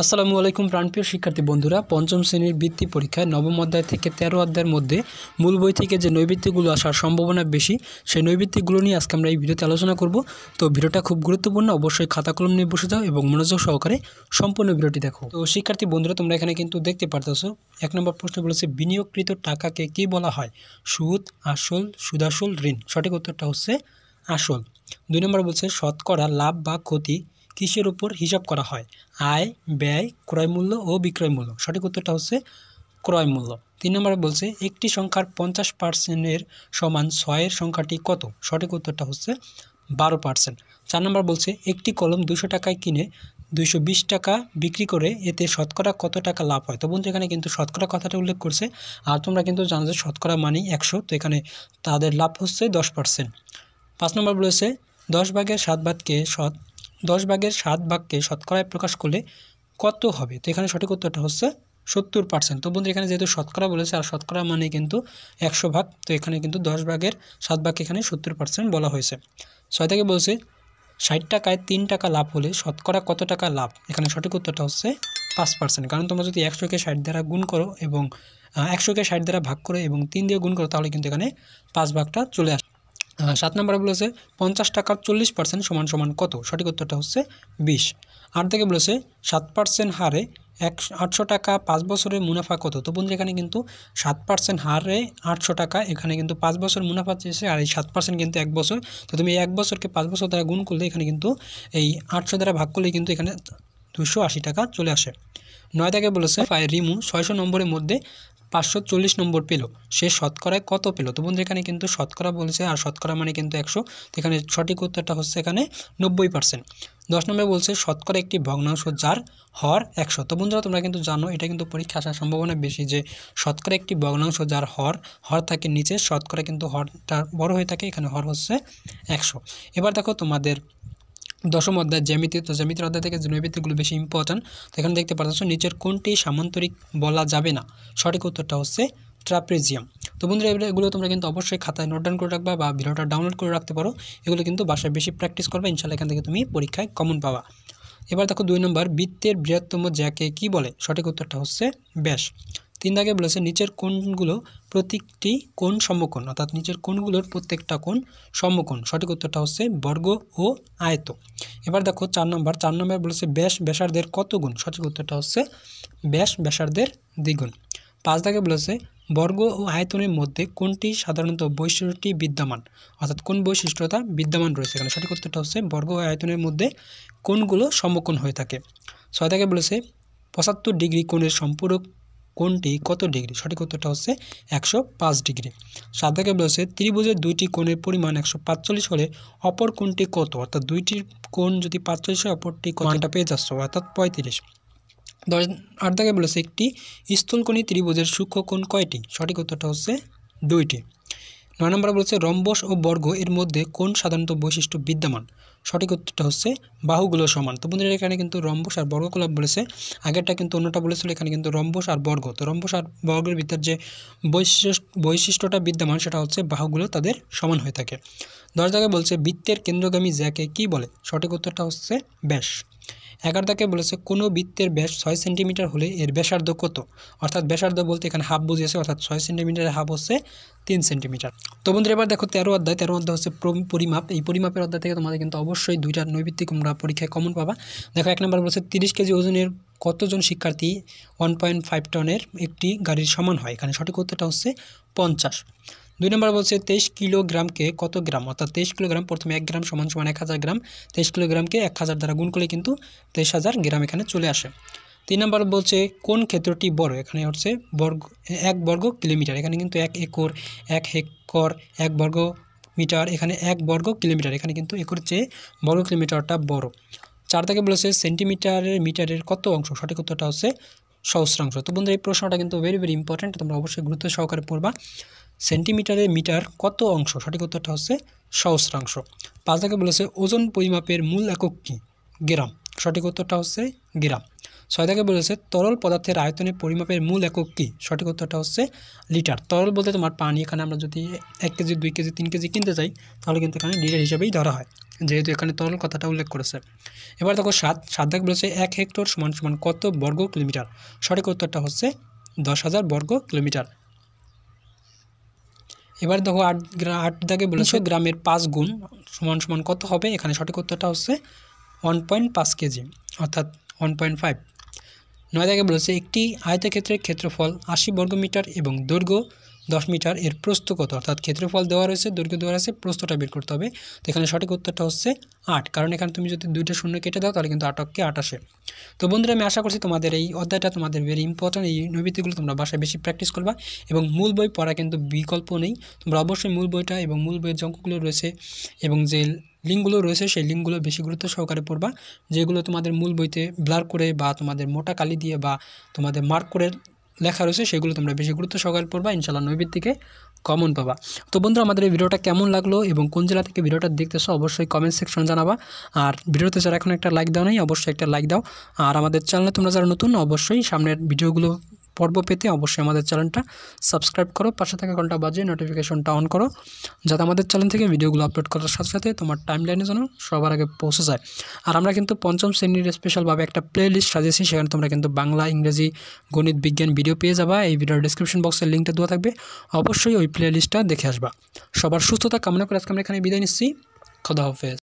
আসসালামু আলাইকুম প্রাণপ্রিয় শিক্ষার্থী বন্ধুরা পঞ্চম শ্রেণীর বৃত্তি পরীক্ষায় নবম অধ্যায় থেকে তেরো অধ্যায়ের মধ্যে মূল বই থেকে যে নৈবৃত্তিগুলো আসার সম্ভাবনা বেশি সেই নৈবৃত্তিগুলো নিয়ে আজকে আমরা এই ভিডিওতে আলোচনা করব তো ভিডিওটা খুব গুরুত্বপূর্ণ অবশ্যই খাতা কলম নিয়ে বসে যাও এবং মনোযোগ সহকারে সম্পূর্ণ ভিডিওটি দেখো তো শিক্ষার্থী বন্ধুরা তোমরা এখানে কিন্তু দেখতে পারতেছো এক নম্বর প্রশ্ন বলেছে বিনিয়োগকৃত টাকাকে কি বলা হয় সুদ আসল সুদাসল ঋণ সঠিক উত্তরটা হচ্ছে আসল দুই নম্বর বলছে শতকরা লাভ বা ক্ষতি কিসের উপর হিসাব করা হয় আয় ব্যয় ক্রয়মূল্য ও বিক্রয়মূল্য সঠিক উত্তরটা হচ্ছে ক্রয়মূল্য তিন নম্বরে বলছে একটি সংখ্যার পঞ্চাশ পার্সেন্টের সমান ছয়ের সংখ্যাটি কত সঠিক উত্তরটা হচ্ছে বারো পার্সেন্ট চার নম্বর বলছে একটি কলম দুশো টাকায় কিনে দুইশো টাকা বিক্রি করে এতে শতকরা কত টাকা লাভ হয় তো বন্ধু এখানে কিন্তু শতকরা কথাটা উল্লেখ করছে আর তোমরা কিন্তু জানো যে শতকরা মানেই একশো তো এখানে তাদের লাভ হচ্ছে দশ পার্সেন্ট পাঁচ নম্বর বলেছে দশ ভাগের সাত ভাগকে সৎ দশ ভাগের সাত ভাগকে শতকরায় প্রকাশ করলে কত হবে তো এখানে সঠিক উত্তরটা হচ্ছে সত্তর পার্সেন্ট তো বন্ধু এখানে যেহেতু শতকরা বলেছে আর শতকরা মানে কিন্তু একশো ভাগ তো এখানে কিন্তু দশ ভাগের সাত ভাগকে এখানে সত্তর পার্সেন্ট বলা হয়েছে ছয় থেকে বলছে ষাট টাকায় তিন টাকা লাভ হলে শতকরা কত টাকা লাভ এখানে সঠিক উত্তরটা হচ্ছে পাঁচ পার্সেন্ট কারণ তোমরা যদি একশোকে ষাট দ্বারা গুণ করো এবং একশোকে ষাট দ্বারা ভাগ করো এবং তিন দিয়ে গুণ করো তাহলে কিন্তু এখানে পাঁচ ভাগটা চলে আসে সাত নম্বরে বলেছে পঞ্চাশ টাকার চল্লিশ পার্সেন্ট সমান সমান কত সঠিক উত্তরটা হচ্ছে বিশ আর থেকে বলেছে সাত পার্সেন্ট হারে এক আটশো টাকা পাঁচ বছরে মুনাফা কত তো বন্ধু এখানে কিন্তু সাত পার্সেন্ট হারে আটশো টাকা এখানে কিন্তু পাঁচ বছর মুনাফা চেয়েছে আর এই সাত পার্সেন্ট কিন্তু এক বছর তো তুমি এক বছরকে পাঁচ বছর দ্বারা গুণ করলে এখানে কিন্তু এই আটশো দ্বারা ভাগ করলে কিন্তু এখানে দুশো টাকা চলে আসে নয় থেকে বলেছে ফাই রিমু ছয়শো নম্বরের মধ্যে পাঁচশো চল্লিশ নম্বর পেল সে শতকরায় কত পেল তো বন্ধু এখানে কিন্তু শতকরা বলছে আর শতকরা মানে কিন্তু একশো এখানে সঠিক উত্তরটা হচ্ছে এখানে নব্বই পার্সেন্ট দশ নম্বরে বলছে শতকরা একটি ভগ্নাংশ যার হর একশো তো বন্ধুরা তোমরা কিন্তু জানো এটা কিন্তু পরীক্ষা আসার সম্ভাবনা বেশি যে শতকরা একটি ভগ্নাংশ যার হর হর থাকে নিচে শতকরা কিন্তু হরটা বড় হয়ে থাকে এখানে হর হচ্ছে একশো এবার দেখো তোমাদের দশম অধ্যায় জ্যামিতি তো জ্যামিতির অধ্যায় থেকে নৈবেদ্যগুলো বেশি ইম্পর্ট্যান্ট তো এখানে দেখতে পাচ্ছ নিচের কোনটি সামান্তরিক বলা যাবে না সঠিক উত্তরটা হচ্ছে ট্রাপ্রেজিয়াম তো বন্ধুরা এগুলো তোমরা কিন্তু অবশ্যই খাতায় নোট ডাউন করে রাখবা বা ভিডিওটা ডাউনলোড করে রাখতে পারো এগুলো কিন্তু বাসায় বেশি প্র্যাকটিস করবে ইনশাল্লাহ এখান থেকে তুমি পরীক্ষায় কমন পাবা এবার দেখো দুই নম্বর বৃত্তের বৃহত্তম জ্যাকে কি বলে সঠিক উত্তরটা হচ্ছে ব্যাস তিন দাগে বলেছে নিচের কোণগুলো প্রত্যেকটি কোণ সমকোণ অর্থাৎ নিচের কোণগুলোর প্রত্যেকটা কোণ সমকোণ সঠিক উত্তরটা হচ্ছে বর্গ ও আয়ত এবার দেখো চার নম্বর চার নম্বর বলেছে ব্যাস ব্যাসার্ধের কত গুণ সঠিক উত্তরটা হচ্ছে ব্যাস ব্যাসার্ধের দ্বিগুণ পাঁচ দাগে বলেছে বর্গ ও আয়তনের মধ্যে কোনটি সাধারণত বৈশিষ্ট্যটি বিদ্যমান অর্থাৎ কোন বৈশিষ্ট্যতা বিদ্যমান রয়েছে এখানে সঠিক উত্তরটা হচ্ছে বর্গ ও আয়তনের মধ্যে কোনগুলো সমকোণ হয়ে থাকে ছয় দাগে বলেছে পঁচাত্তর ডিগ্রি কোণের সম্পূরক কোনটি কত ডিগ্রি সঠিক উত্তরটা হচ্ছে একশো ডিগ্রি সাত বলেছে ত্রিভুজের দুইটি কোণের পরিমাণ একশো পাঁচচল্লিশ হলে অপর কোণটি কত অর্থাৎ দুইটির কোণ যদি পাঁচচল্লিশ হয় অপরটি কোণটা মানে পেয়ে যাচ্ছ অর্থাৎ পঁয়ত্রিশ দশ আট থেকে বলেছে একটি স্থূলকোণী ত্রিভুজের সূক্ষ্ম কোণ কয়টি সঠিক উত্তরটা হচ্ছে দুইটি নয় নম্বর বলেছে রম্বস ও বর্গ এর মধ্যে কোন সাধারণত বৈশিষ্ট্য বিদ্যমান সঠিক উত্তরটা হচ্ছে বাহুগুলো সমান তো বন্ধুরা এখানে কিন্তু রম্বস আর বর্গকলাপ বলেছে আগেরটা কিন্তু অন্যটা বলেছিল এখানে কিন্তু রম্বস আর বর্গ তো রম্বস আর বর্গের ভিতর যে বৈশিষ্ট্য বৈশিষ্ট্যটা বিদ্যমান সেটা হচ্ছে বাহুগুলো তাদের সমান হয়ে থাকে দশ বলছে বৃত্তের কেন্দ্রগামী জ্যাকে কি বলে সঠিক উত্তরটা হচ্ছে ব্যাস এগারো বলেছে কোনো বৃত্তের ব্যাস ছয় সেন্টিমিটার হলে এর ব্যাসার্ধ কত অর্থাৎ ব্যাসার্ধ বলতে এখানে হাফ বুঝিয়েছে অর্থাৎ ছয় সেন্টিমিটারের হাফ হচ্ছে তিন সেন্টিমিটার তো বন্ধুরা এবার দেখো তেরো অধ্যায় তেরো অধ্যায় হচ্ছে পরিমাপ এই পরিমাপের অধ্যায় থেকে তোমাদের কিন্তু অবশ্যই দুইটা নৈভিত্তিক তোমরা পরীক্ষায় কমন পাবা দেখো এক নম্বর বলছে তিরিশ কেজি ওজনের কতজন শিক্ষার্থী ওয়ান পয়েন্ট ফাইভ টনের একটি গাড়ির সমান হয় এখানে সঠিক উত্তরটা হচ্ছে পঞ্চাশ দুই নম্বর বলছে তেইশ কিলোগ্রামকে কত গ্রাম অর্থাৎ তেইশ কিলোগ্রাম প্রথমে এক গ্রাম সমান সমান এক হাজার গ্রাম তেইশ কিলোগ্রামকে এক হাজার দ্বারা গুণ করলে কিন্তু তেইশ হাজার গ্রাম এখানে চলে আসে তিন নম্বর বলছে কোন ক্ষেত্রটি বড় এখানে হচ্ছে বর্গ এক বর্গ কিলোমিটার এখানে কিন্তু এক একর এক হেক্টর এক বর্গ মিটার এখানে এক বর্গ কিলোমিটার এখানে কিন্তু একর চেয়ে বর্গ কিলোমিটারটা বড় চার থেকে বলেছে সেন্টিমিটারের মিটারের কত অংশ সঠিক উত্তরটা হচ্ছে সহস্রাংশ তো বন্ধু এই প্রশ্নটা কিন্তু ভেরি ভেরি ইম্পর্ট্যান্ট তোমরা অবশ্যই গুরুত্ব সহকারে পড়বা সেন্টিমিটারে মিটার কত অংশ সঠিক উত্তরটা হচ্ছে সহস্রাংশ পাঁচ দাকে বলেছে ওজন পরিমাপের মূল একক কী গ্রাম সঠিক উত্তরটা হচ্ছে গ্রাম ছয়দাকে বলেছে তরল পদার্থের আয়তনের পরিমাপের মূল একক কী সঠিক উত্তরটা হচ্ছে লিটার তরল বলতে তোমার পানি এখানে আমরা যদি এক কেজি দুই কেজি তিন কেজি কিনতে চাই তাহলে কিন্তু এখানে লিটার হিসাবেই ধরা হয় যেহেতু এখানে তরল কথাটা উল্লেখ করেছে এবার দেখো সাত সাত সাতদাকে বলেছে এক হেক্টর সমান সমান কত বর্গ কিলোমিটার সঠিক উত্তরটা হচ্ছে দশ হাজার বর্গ কিলোমিটার এবার দেখো আট আট দাগে বলেছে গ্রামের পাঁচ গুণ সমান সমান কত হবে এখানে সঠিক উত্তরটা হচ্ছে ওয়ান পয়েন্ট পাঁচ কেজি অর্থাৎ ওয়ান পয়েন্ট ফাইভ নয় দাগে বলেছে একটি আয়তক্ষেত্রের ক্ষেত্রফল আশি বর্গমিটার এবং দৈর্ঘ্য দশ মিটার এর প্রস্থ কত অর্থাৎ ক্ষেত্রফল দেওয়া রয়েছে দৈর্ঘ্য দেওয়া রয়েছে প্রস্তটা বের করতে হবে তো এখানে সঠিক উত্তরটা হচ্ছে আট কারণ এখানে তুমি যদি দুইটা শূন্য কেটে দাও তাহলে কিন্তু আটককে আটাশে তো বন্ধুরা আমি আশা করছি তোমাদের এই অধ্যায়টা তোমাদের ভেরি ইম্পর্ট্যান্ট এই নৈবিত্তিগুলো তোমরা বাসায় বেশি প্র্যাকটিস করবা এবং মূল বই পড়া কিন্তু বিকল্প নেই তোমরা অবশ্যই মূল বইটা এবং মূল বইয়ের জঙ্কগুলো রয়েছে এবং যে লিঙ্কগুলো রয়েছে সেই লিঙ্কগুলো বেশি গুরুত্ব সহকারে পড়বা যেগুলো তোমাদের মূল বইতে ব্লার করে বা তোমাদের মোটা কালি দিয়ে বা তোমাদের মার্ক করে লেখা রয়েছে সেগুলো তোমরা বেশি গুরুত্ব সহকারে পড়বা ইনশাল্লাহ নৈবের থেকে কমন পাবা তো বন্ধুরা আমাদের এই ভিডিওটা কেমন লাগলো এবং কোন জেলা থেকে ভিডিওটা দেখতেছো অবশ্যই কমেন্ট সেকশন জানাবা আর ভিডিওতে যারা এখন একটা লাইক দাও নাই অবশ্যই একটা লাইক দাও আর আমাদের চ্যানেলে তোমরা যারা নতুন অবশ্যই সামনের ভিডিওগুলো পর্ব পেতে অবশ্যই আমাদের চ্যানেলটা সাবস্ক্রাইব করো পাশে থাকা ঘন্টা বাজে নোটিফিকেশনটা অন করো যাতে আমাদের চ্যানেল থেকে ভিডিওগুলো আপলোড করার সাথে সাথে তোমার টাইম লাইনে যেন সবার আগে পৌঁছে যায় আর আমরা কিন্তু পঞ্চম শ্রেণীর স্পেশালভাবে একটা প্লে লিস্ট সাজিয়েছি সেখানে তোমরা কিন্তু বাংলা ইংরেজি গণিত বিজ্ঞান ভিডিও পেয়ে যাবা এই ভিডিওর ডিসক্রিপশন বক্সের লিঙ্কটা দেওয়া থাকবে অবশ্যই ওই প্লে লিস্টটা দেখে আসবা সবার সুস্থতা কামনা করে আজকে আমরা এখানে বিদায় নিচ্ছি খোদা হাফেজ